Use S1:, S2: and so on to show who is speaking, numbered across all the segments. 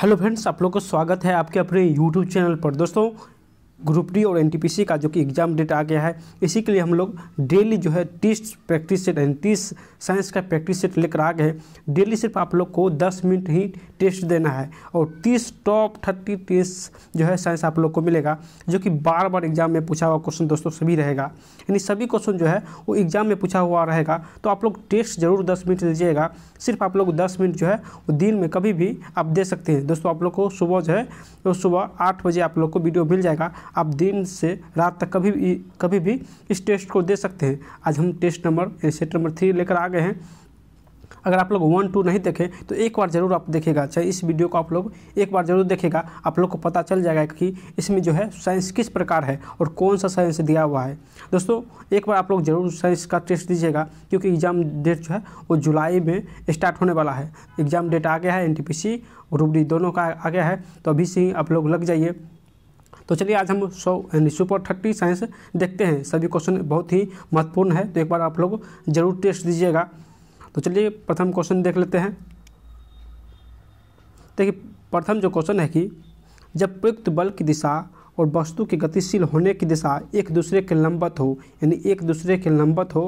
S1: hello friends आप लोग का स्वागत है आपके अपने यूट्यूब चैनल पर दोस्तों ग्रुप डी और एनटीपीसी का जो कि एग्ज़ाम डेट आ गया है इसी के लिए हम लोग डेली जो है टेस्ट प्रैक्टिस सेट यानी तीस साइंस का प्रैक्टिस सेट लेकर आ गए डेली सिर्फ आप लोग को 10 मिनट ही टेस्ट देना है और 30 टॉप 30 टेस्ट जो है साइंस आप लोग को मिलेगा जो कि बार बार एग्जाम में पूछा हुआ क्वेश्चन दोस्तों सभी रहेगा यानी सभी क्वेश्चन जो है वो एग्जाम में पूछा हुआ रहेगा तो आप लोग टेस्ट ज़रूर दस मिनट लीजिएगा सिर्फ आप लोग दस मिनट जो है वो दिन में कभी भी आप दे सकते हैं दोस्तों आप लोग को सुबह जो है सुबह आठ बजे आप लोग को वीडियो मिल जाएगा आप दिन से रात तक कभी भी कभी भी इस टेस्ट को दे सकते हैं आज हम test number set number three लेकर आ गए हैं अगर आप लोग वन टू नहीं देखें तो एक बार ज़रूर आप देखेगा चाहे इस वीडियो को आप लोग एक बार ज़रूर देखेगा आप लोग को पता चल जाएगा कि इसमें जो है साइंस किस प्रकार है और कौन सा साइंस दिया हुआ है दोस्तों एक बार आप लोग ज़रूर साइंस का टेस्ट दीजिएगा क्योंकि एग्ज़ाम डेट जो है वो जुलाई में स्टार्ट होने वाला है एग्ज़ाम डेट आ गया है N T P C group D दोनों का आ गया है तो अभी से ही आप लोग लग जाइए तो चलिए आज हम सौ यानी सुपर थर्टी साइंस देखते हैं सभी क्वेश्चन बहुत ही महत्वपूर्ण है तो एक बार आप लोग जरूर टेस्ट दीजिएगा तो चलिए प्रथम क्वेश्चन देख लेते हैं देखिए प्रथम जो क्वेश्चन है कि जब प्रयुक्त बल की दिशा और वस्तु के गतिशील होने की दिशा एक दूसरे के लंबत हो यानी एक दूसरे के लंबत हो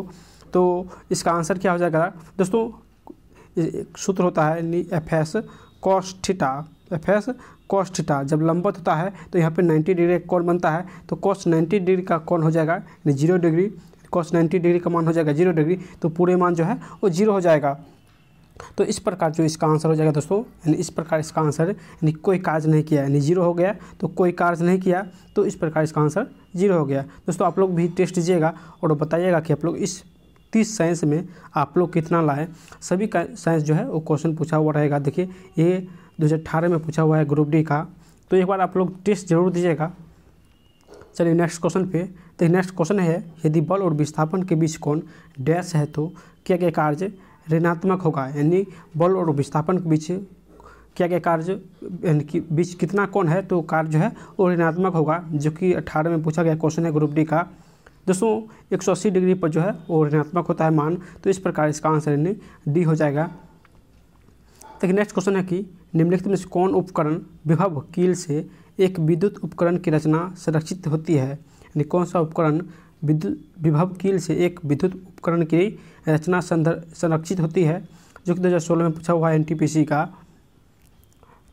S1: तो इसका आंसर क्या हो जाएगा दोस्तों सूत्र होता है यानी F S cos theta F S cos theta जब लंबत होता है तो यहाँ पे 90 डिग्री का कौन बनता है तो कॉस्ट 90 डिग्री का कौन हो जाएगा यानी जीरो डिग्री कॉस्ट 90 डिग्री का मान हो जाएगा जीरो डिग्री तो पूरे मान जो है वो जीरो हो जाएगा तो इस प्रकार जो इसका आंसर हो जाएगा दोस्तों यानी इस प्रकार इसका आंसर यानी कोई कार्य नहीं किया यानी जीरो हो गया तो कोई कार्य नहीं किया तो इस प्रकार इसका आंसर जीरो हो गया दोस्तों आप लोग भी टेस्ट दीजिएगा और बताइएगा कि आप लोग इस तीस साइंस में आप लोग कितना लाए सभी का साइंस जो है वो क्वेश्चन पूछा हुआ रहेगा देखिए ये दो में पूछा हुआ है ग्रुप डी का तो एक बार आप लोग टेस्ट जरूर दीजिएगा चलिए नेक्स्ट क्वेश्चन पे तो नेक्स्ट क्वेश्चन है यदि बल और विस्थापन के बीच कौन डैश है तो क्या क्या कार्य ऋणात्मक होगा यानी बल और विस्थापन के बीच क्या क्या कार्य यानी कि बीच कितना कौन है तो कार्य जो है वो ऋणात्मक होगा जो कि अट्ठारह में पूछा गया क्वेश्चन है ग्रुप डी का दोस्तों एक सौ अस्सी डिग्री पर जो है वो ऋणात्मक होता है मान तो इस प्रकार इसका आंसर यानी डी हो जाएगा देखिए नेक्स्ट क्वेश्चन है कि निम्नलिखित में से कौन उपकरण विभव कील से एक विद्युत उपकरण की रचना संरक्षित होती है यानी कौन सा उपकरण विद्युत विभव कील से एक विद्युत उपकरण की रचना संरक्षित होती है जो कि 2016 में पूछा हुआ है एनटीपीसी का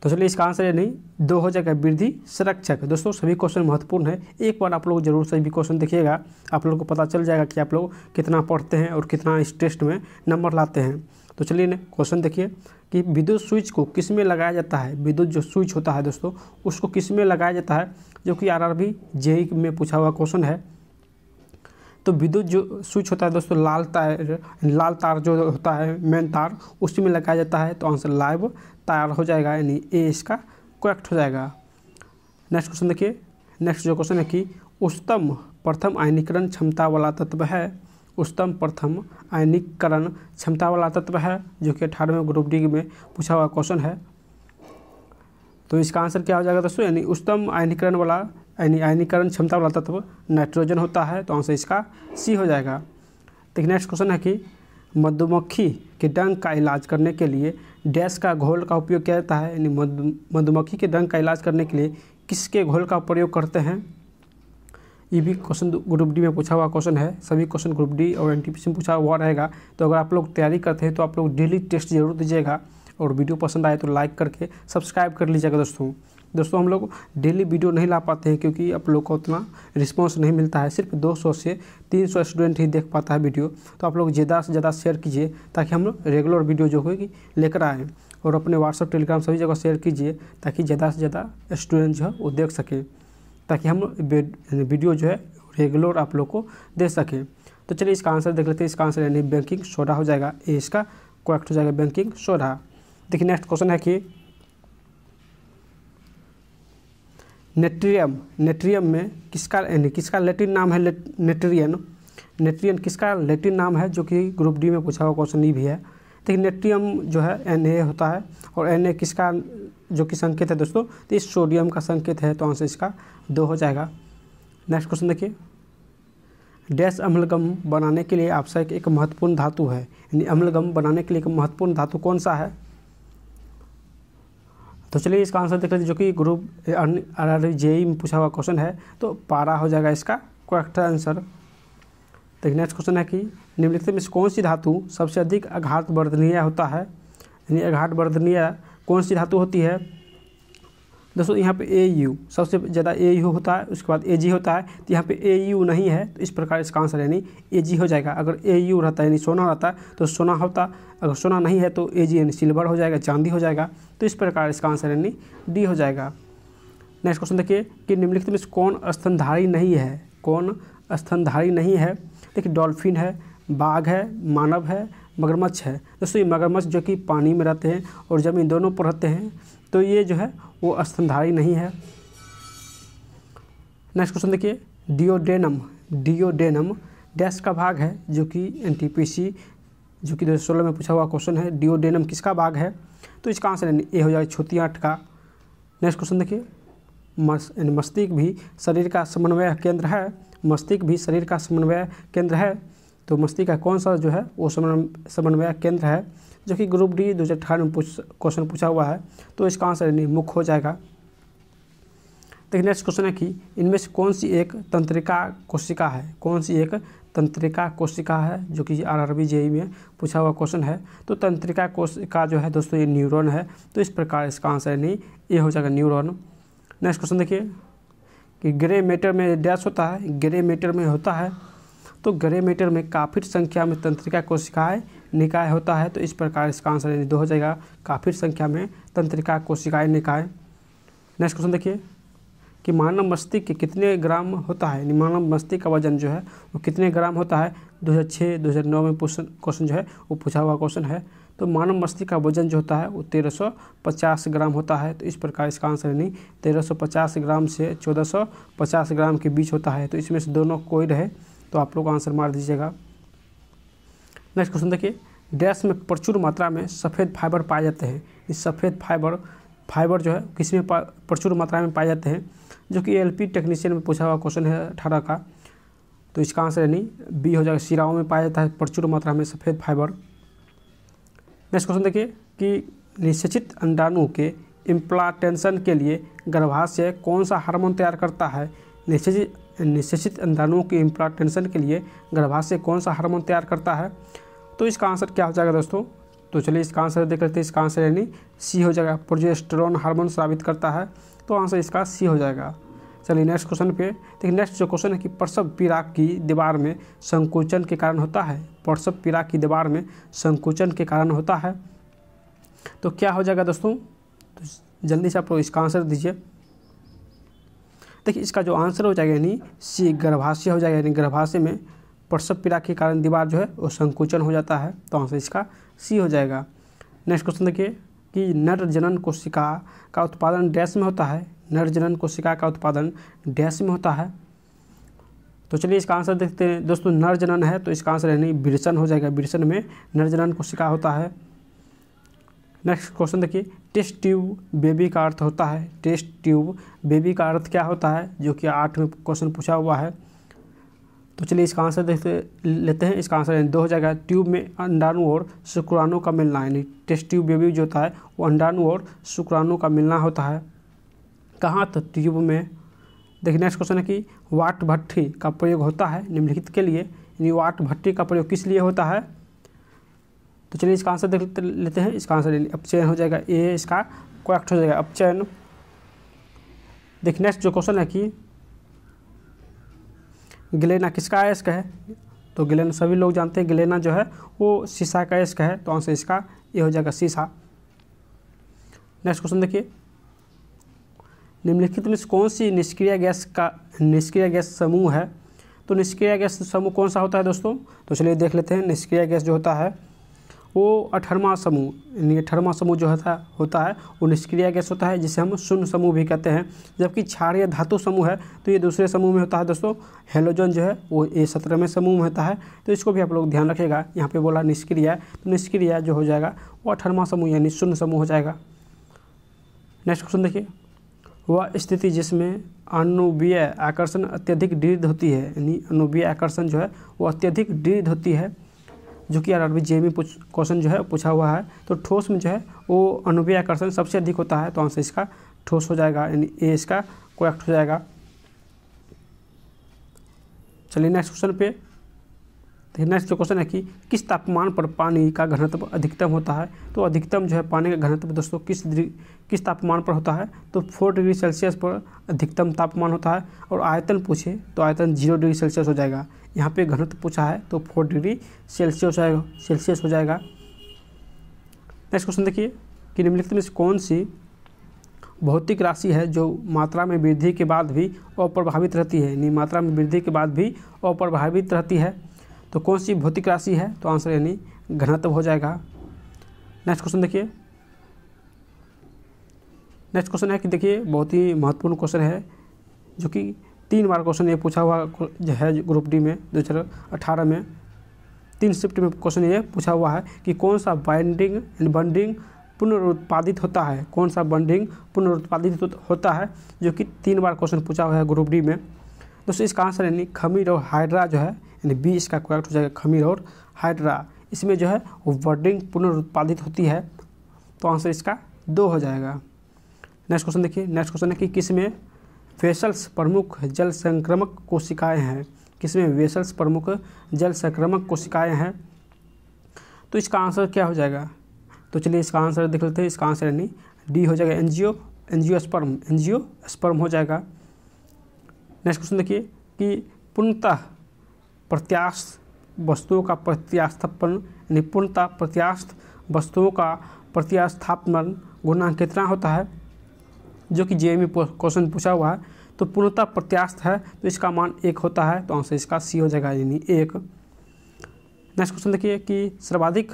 S1: तो चलिए इसका आंसर ये नहीं दो हो जाएगा वृद्धि संरक्षक दोस्तों सभी क्वेश्चन महत्वपूर्ण है एक बार आप लोग जरूर सभी क्वेश्चन देखिएगा आप लोगों को पता चल जाएगा कि आप लोग कितना पढ़ते हैं और कितना इस टेस्ट में नंबर लाते हैं तो चलिए ना क्वेश्चन देखिए कि विद्युत स्विच को किस में लगाया जाता है विद्युत जो स्विच होता है दोस्तों उसको किस में लगाया जाता है जो कि आर आर बी जे में पूछा हुआ क्वेश्चन है तो विद्युत जो स्विच होता है दोस्तों लाल तार लाल तार जो होता है मेन तार उसी में लगाया जाता है तो आंसर लाइव तार हो जाएगा यानी ए इसका करेक्ट हो जाएगा नेक्स्ट क्वेश्चन देखिए नेक्स्ट जो क्वेश्चन है कि उच्चतम प्रथम आयनीकरण क्षमता वाला तत्व है उच्चतम प्रथम आयनिकरण क्षमता वाला तत्व है जो कि अठारहवें ग्रुप डी में पूछा हुआ क्वेश्चन है तो इसका आंसर क्या हो जाएगा दोस्तों यानी उच्चतम आयनीकरण वाला यानी आयनीकरण क्षमता वाला तत्व नाइट्रोजन होता है तो आंसर इसका सी हो जाएगा तो नेक्स्ट क्वेश्चन है कि मधुमक्खी के डंग का इलाज करने के लिए डैश का घोल का उपयोग किया जाता है यानी मधुमक्खी के डंग का इलाज करने के लिए किसके घोल का प्रयोग करते हैं ये भी क्वेश्चन ग्रुप डी में पूछा हुआ क्वेश्चन है सभी क्वेश्चन ग्रुप डी और एन में पूछा हुआ रहेगा तो अगर आप लोग तैयारी करते हैं तो आप लोग डेली टेस्ट जरूर दीजिएगा और वीडियो पसंद आए तो लाइक करके सब्सक्राइब कर लीजिएगा दोस्तों दोस्तों हम लोग डेली वीडियो नहीं ला पाते हैं क्योंकि आप लोग को उतना रिस्पांस नहीं मिलता है सिर्फ 200 से 300 स्टूडेंट ही देख पाता है वीडियो तो आप लोग ज़्यादा से ज़्यादा शेयर कीजिए ताकि हम लोग रेगुलर वीडियो जो होगी लेकर आएँ और अपने व्हाट्सअप टेलीग्राम सभी जगह शेयर कीजिए ताकि ज़्यादा से ज़्यादा स्टूडेंट जो है वो देख सके ताकि हम वीडियो जो है रेगुलर आप लोग को दे सकें तो चलिए इसका आंसर देख लेते हैं इसका आंसर यानी बैंकिंग सोडा हो जाएगा ए इसका करेक्ट हो जाएगा बैंकिंग सोडा देखिए नेक्स्ट क्वेश्चन है कि नेट्रियम नेट्रियम में किसका यानी किसका लेटिन नाम है नेट्रियन नेट्रियन किसका लेटिन नाम है जो कि ग्रुप डी में पूछा हुआ क्वेश्चन ई भी है तो जो है एन होता है और एन किसका जो कि संकेत है दोस्तों तो इस सोडियम का संकेत है तो आंसर इसका दो हो जाएगा नेक्स्ट क्वेश्चन देखिए डैश अम्लगम बनाने के लिए आपसे एक, महत्वपूर्ण धातु है यानी अम्लगम बनाने के लिए एक महत्वपूर्ण धातु कौन सा है तो चलिए इसका आंसर देख लेते जो कि ग्रुप आर आर जेई में पूछा हुआ क्वेश्चन है तो पारा हो जाएगा इसका करेक्ट आंसर देखिए नेक्स्ट क्वेश्चन है कि निम्नलिखित में से कौन सी धातु सबसे अधिक आघात वर्धनीय होता है यानी आघात वर्धनीय कौन सी धातु होती है दोस्तों यहाँ पे ए यू सबसे ज़्यादा ए यू होता है उसके बाद ए जी होता है तो यहाँ पे ए यू नहीं है तो इस प्रकार इसका आंसर यानी ए जी हो जाएगा अगर ए यू रहता यानी सोना रहता तो सोना होता अगर सोना नहीं है तो ए जी यानी सिल्वर हो जाएगा चांदी हो जाएगा तो इस प्रकार इसका आंसर यानी डी हो जाएगा नेक्स्ट क्वेश्चन देखिए कि निम्नलिखित में से कौन स्तनधारी नहीं है कौन स्तनधारी नहीं है देखिए डॉल्फिन है बाघ है मानव है मगरमच्छ है दोस्तों ये मगरमच्छ जो कि पानी में रहते हैं और जब इन दोनों पर रहते हैं तो ये जो है वो स्तनधारी नहीं है नेक्स्ट क्वेश्चन देखिए डिओडेनम डिओडेनम डैश का भाग है जो कि एन जो कि दो सोलह में पूछा हुआ क्वेश्चन है डिओडेनम किसका भाग है तो इसका आंसर ए हो जाएगा छोटी आठ का नेक्स्ट क्वेश्चन देखिए मस्तिष्क भी शरीर का समन्वय केंद्र है मस्तिष्क भी शरीर का समन्वय केंद्र है तो मस्तिष्क का कौन सा जो है वो समन्वय केंद्र है जो कि ग्रुप डी दो हज़ार में क्वेश्चन पूछा हुआ है तो इसका आंसर यानी मुख्य हो जाएगा देखिए नेक्स्ट क्वेश्चन है कि इनमें से कौन सी एक तंत्रिका कोशिका है कौन सी एक तंत्रिका कोशिका है जो कि आर आर बी जेई में पूछा हुआ क्वेश्चन है तो तंत्रिका कोशिका जो है दोस्तों ये न्यूरॉन है तो इस प्रकार इसका आंसर यानी ये हो जाएगा न्यूरॉन नेक्स्ट क्वेश्चन देखिए कि ग्रे मैटर में डैश होता है ग्रे मैटर में होता है तो ग्रे मैटर में काफ़ी संख्या में तंत्रिका कोशिकाएं निकाय होता है तो इस प्रकार इसका आंसर दो हो जाएगा काफ़ी संख्या में तंत्रिका कोशिकाएं निकाय नेक्स्ट क्वेश्चन देखिए कि मानव मस्तिष्क के कितने ग्राम होता है मानव मस्तिष्क का वजन जो है वो कितने ग्राम होता है 2006 2009 में क्वेश्चन क्वेश्चन जो है वो पूछा हुआ क्वेश्चन है तो मानव मस्तिष्क का वजन जो होता है वो 1350 ग्राम होता है तो इस प्रकार इसका आंसर यानी 1350 ग्राम से 1450 ग्राम के बीच होता है तो इसमें से दोनों कोई रहे तो आप लोग आंसर मार दीजिएगा नेक्स्ट क्वेश्चन देखिए डैश में प्रचुर मात्रा में सफ़ेद फाइबर पाए जाते हैं इस सफ़ेद फाइबर फाइबर जो है किस में प्रचुर मात्रा में पाए जाते हैं जो कि एल टेक्नीशियन में पूछा हुआ क्वेश्चन है अठारह का तो इसका आंसर यानी बी हो जाएगा सिराओं में पाया जाता है प्रचुर मात्रा में सफ़ेद फाइबर नेक्स्ट क्वेश्चन देखिए कि निश्चित अंडाणु के इम्प्लाटेंशन के लिए गर्भाशय कौन सा हार्मोन तैयार करता है निश्चित निश्चित अंडाणुओं के इम्प्लाटेंशन के लिए गर्भाशय कौन सा हार्मोन तैयार करता है तो इसका आंसर क्या हो जाएगा दोस्तों तो चलिए इसका आंसर देख लेते हैं इसका आंसर यानी सी हो जाएगा प्रोजेस्टेरॉन हार्मोन साबित करता है तो आंसर इसका सी हो जाएगा चलिए नेक्स्ट क्वेश्चन पे देखिए नेक्स्ट जो क्वेश्चन है कि परसव पीड़ा की दीवार में संकोचन के कारण होता है परसव पीड़ा की दीवार में संकोचन के कारण होता है तो क्या हो जाएगा दोस्तों तो जल्दी से आप लोग इसका आंसर दीजिए देखिए इसका जो आंसर हो जाएगा यानी सी गर्भाशय हो जाएगा यानी गर्भाशय में प्रसव पीड़ा के कारण दीवार जो है वो संकुचन हो जाता है तो आंसर इसका सी हो जाएगा नेक्स्ट क्वेश्चन देखिए कि नर जनन कोशिका का उत्पादन डैश में होता है नर जनन कोशिका का उत्पादन डैश में होता है तो चलिए इसका आंसर देखते हैं दोस्तों नर जनन है तो इसका आंसर यानी बिरसन हो जाएगा बिरसन में नर जनन कोशिका होता है नेक्स्ट क्वेश्चन देखिए टेस्ट ट्यूब बेबी का अर्थ होता है टेस्ट ट्यूब बेबी का अर्थ क्या होता है जो कि आठ में क्वेश्चन पूछा हुआ है तो चलिए इसका आंसर देखते लेते हैं इसका आंसर यानी दो हो जाएगा ट्यूब में अंडाणु और शुक्राणु का मिलना यानी टेस्ट ट्यूब बेबी जो होता है वो अंडाणु और शुक्राणु का मिलना होता है कहाँ तो ट्यूब में देखिए नेक्स्ट क्वेश्चन है कि वाट भट्टी का प्रयोग होता है निम्नलिखित के लिए यानी वाट भट्टी का प्रयोग किस लिए होता है तो चलिए इसका आंसर देख लेते हैं इसका आंसर अब चयन हो जाएगा ए इसका क्वेक्ट हो जाएगा अब चयन देखिए नेक्स्ट जो क्वेश्चन है कि गिलेना किसका आयस्क है तो गिलेना सभी लोग जानते हैं गिलेना जो है वो शीशा का आयस्क है तो आंसर इसका ये हो जाएगा शीशा नेक्स्ट क्वेश्चन देखिए निम्नलिखित में से कौन सी निष्क्रिय गैस का निष्क्रिय गैस समूह है तो निष्क्रिय गैस समूह कौन सा होता है दोस्तों तो चलिए देख लेते हैं निष्क्रिय गैस जो होता है वो अठरमा समूह यानी अठरमा समूह जो होता होता है वो निष्क्रिय गैस होता है जिसे हम शून्य समूह भी कहते हैं जबकि क्षारीय धातु समूह है तो ये दूसरे समूह में होता है दोस्तों हेलोजन जो है वो ये सत्रहवें समूह में होता है तो इसको भी आप लोग ध्यान रखेगा यहाँ पे बोला निष्क्रिय तो निष्क्रिय जो हो जाएगा वो अठरमा समूह यानी शून्य समूह हो जाएगा नेक्स्ट क्वेश्चन देखिए वह स्थिति जिसमें अनुवीय आकर्षण अत्यधिक दृढ़ होती है यानी अनुवीय आकर्षण जो है वो अत्यधिक दृढ़ होती है जो कि आर आर जे में क्वेश्चन जो है पूछा हुआ है तो ठोस में जो है वो अनुवीय आकर्षण सबसे अधिक होता है तो आंसर इसका ठोस हो जाएगा यानी ए इसका करेक्ट हो जाएगा चलिए नेक्स्ट क्वेश्चन पे सकते हैं नेक्स्ट जो क्वेश्चन है कि किस तापमान पर पानी का घनत्व अधिकतम होता है तो अधिकतम जो है पानी का घनत्व दोस्तों किस किस तापमान पर होता है तो फोर डिग्री सेल्सियस पर अधिकतम तापमान होता है और आयतन पूछे तो आयतन जीरो डिग्री सेल्सियस हो जाएगा यहाँ पे घनत्व पूछा है तो फोर डिग्री सेल्सियस सेल्सियस हो जाएगा नेक्स्ट क्वेश्चन देखिए कि निम्नलिखित में से कौन सी भौतिक राशि है जो मात्रा में वृद्धि के बाद भी अप्रभावित रहती है यानी मात्रा में वृद्धि के बाद भी अप्रभावित रहती है तो कौन सी भौतिक राशि है तो आंसर यानी घनत्व हो जाएगा नेक्स्ट क्वेश्चन देखिए नेक्स्ट क्वेश्चन है कि देखिए बहुत ही महत्वपूर्ण क्वेश्चन है जो कि तीन बार क्वेश्चन ये पूछा हुआ है ग्रुप डी में दो हज़ार अठारह में तीन शिफ्ट में क्वेश्चन ये पूछा हुआ है कि कौन सा बाइंडिंग एंड बंडिंग पुनरुत्पादित होता है कौन सा बंडिंग पुनरुत्पादित होता है जो कि तीन बार क्वेश्चन पूछा हुआ है ग्रुप डी में दोस्तों इसका आंसर यानी खमीर और हाइड्रा जो है यानी बी इसका करेक्ट हो जाएगा खमीर और हाइड्रा इसमें जो है वर्डिंग पुनरुत्पादित होती है तो आंसर इसका दो हो जाएगा नेक्स्ट क्वेश्चन देखिए नेक्स्ट क्वेश्चन है कि किसमें वेसल्स प्रमुख जल संक्रमक कोशिकाएं हैं किसमें वेसल्स प्रमुख जल संक्रमक कोशिकाएं हैं तो इसका आंसर क्या हो जाएगा तो चलिए इसका आंसर देख लेते हैं इसका आंसर यानी डी हो जाएगा angio angiosperm angiosperm हो जाएगा नेक्स्ट क्वेश्चन देखिए कि पूर्णतः प्रत्याश वस्तुओं का प्रत्यास्थापन निपुणता प्रत्यास्थ वस्तुओं का प्रत्यास्थापन गुणांक कितना होता है जो कि जे क्वेश्चन e पूछा हुआ है तो पूर्णता प्रत्यास्थ है तो इसका मान एक होता है तो आंसर इसका सी हो जाएगा यानी एक नेक्स्ट क्वेश्चन देखिए कि सर्वाधिक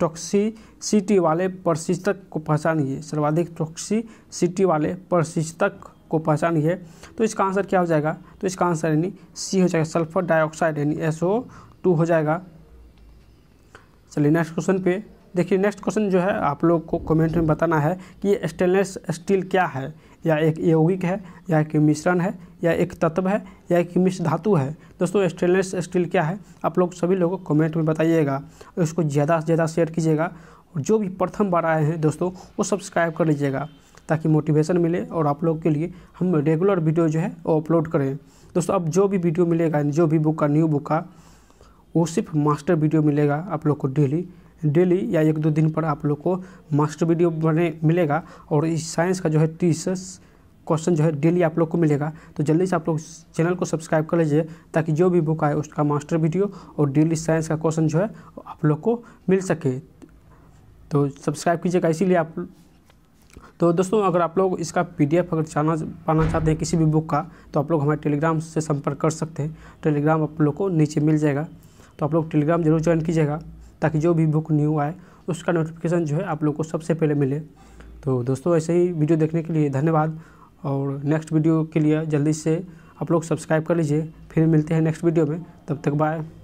S1: टॉक्सिसिटी वाले प्रशिक्षक को पहचानिए सर्वाधिक टॉक्सिसिटी वाले प्रशिक्षक को पहचान है तो इसका आंसर क्या हो जाएगा तो इसका आंसर यानी सी हो जाएगा सल्फर डाइऑक्साइड यानी एस ओ टू हो जाएगा चलिए नेक्स्ट क्वेश्चन पे देखिए नेक्स्ट क्वेश्चन जो है आप लोग को कमेंट में बताना है कि स्टेनलेस स्टील क्या है या एक यौगिक है या एक मिश्रण है या एक तत्व है या एक मिश्र धातु है दोस्तों स्टेनलेस स्टील क्या है आप लोग सभी लोगों को कमेंट में बताइएगा इसको ज़्यादा से ज़्यादा शेयर कीजिएगा और जो भी प्रथम बार आए हैं दोस्तों वो सब्सक्राइब कर लीजिएगा ताकि मोटिवेशन मिले और आप लोग के लिए हम रेगुलर वीडियो जो है वो अपलोड करें दोस्तों अब जो भी वीडियो मिलेगा जो भी बुक का न्यू बुक का वो सिर्फ मास्टर वीडियो मिलेगा आप लोग को डेली डेली या एक दो दिन पर आप लोग को मास्टर वीडियो बने मिलेगा और इस साइंस का जो है तीस क्वेश्चन जो है डेली आप लोग को मिलेगा तो जल्दी से आप लोग चैनल को सब्सक्राइब कर लीजिए ताकि जो भी बुक आए उसका मास्टर वीडियो और डेली साइंस का क्वेश्चन जो है आप लोग को मिल सके तो सब्सक्राइब कीजिएगा इसीलिए आप तो दोस्तों अगर आप लोग इसका पीडीएफ अगर चाहना पाना चाहते हैं किसी भी बुक का तो आप लोग हमारे टेलीग्राम से संपर्क कर सकते हैं टेलीग्राम आप लोग को नीचे मिल जाएगा तो आप लोग टेलीग्राम जरूर ज्वाइन कीजिएगा ताकि जो भी बुक न्यू आए उसका नोटिफिकेशन जो है आप लोग को सबसे पहले मिले तो दोस्तों ऐसे ही वीडियो देखने के लिए धन्यवाद और नेक्स्ट वीडियो के लिए जल्दी से आप लोग सब्सक्राइब कर लीजिए फिर मिलते हैं नेक्स्ट वीडियो में तब तक बाय